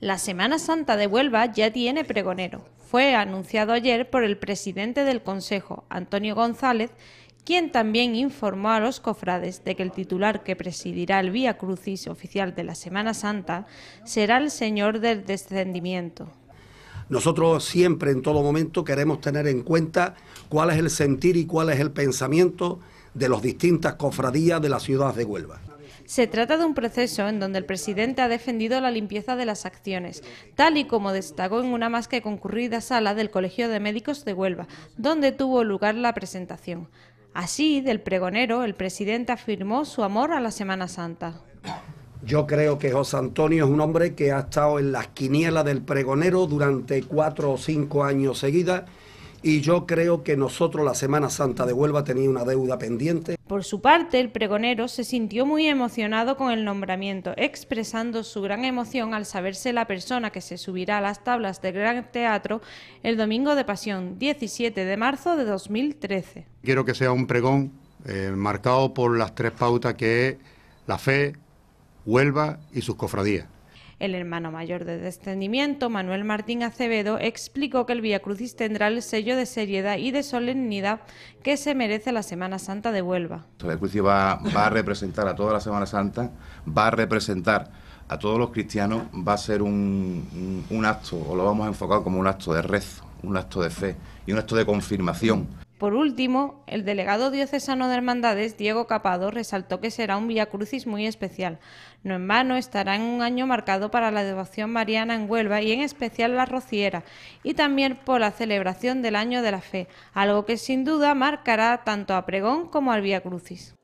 La Semana Santa de Huelva ya tiene pregonero. Fue anunciado ayer por el presidente del Consejo, Antonio González, quien también informó a los cofrades de que el titular que presidirá el Vía Crucis oficial de la Semana Santa será el Señor del Descendimiento. Nosotros siempre, en todo momento, queremos tener en cuenta cuál es el sentir y cuál es el pensamiento de las distintas cofradías de la ciudad de Huelva. Se trata de un proceso en donde el presidente ha defendido la limpieza de las acciones, tal y como destacó en una más que concurrida sala del Colegio de Médicos de Huelva, donde tuvo lugar la presentación. Así, del pregonero, el presidente afirmó su amor a la Semana Santa. Yo creo que José Antonio es un hombre que ha estado en las quinielas del pregonero durante cuatro o cinco años seguidas y yo creo que nosotros la Semana Santa de Huelva tenía una deuda pendiente. Por su parte, el pregonero se sintió muy emocionado con el nombramiento, expresando su gran emoción al saberse la persona que se subirá a las tablas del Gran Teatro el Domingo de Pasión, 17 de marzo de 2013. Quiero que sea un pregón eh, marcado por las tres pautas que es la fe, Huelva y sus cofradías. El hermano mayor de descendimiento, Manuel Martín Acevedo, explicó que el Vía Crucis tendrá el sello de seriedad y de solemnidad que se merece la Semana Santa de Huelva. El Vía Crucis va, a representar a toda la Semana Santa, va a representar a todos los cristianos va a ser un, un, acto, o lo vamos a enfocar como un acto de rezo, un acto de fe y un acto de confirmación. Por último, el delegado diocesano de Hermandades, Diego Capado, resaltó que será un Crucis muy especial. No en vano estará en un año marcado para la devoción mariana en Huelva y en especial la Rociera, y también por la celebración del Año de la Fe, algo que sin duda marcará tanto a Pregón como al Viacrucis.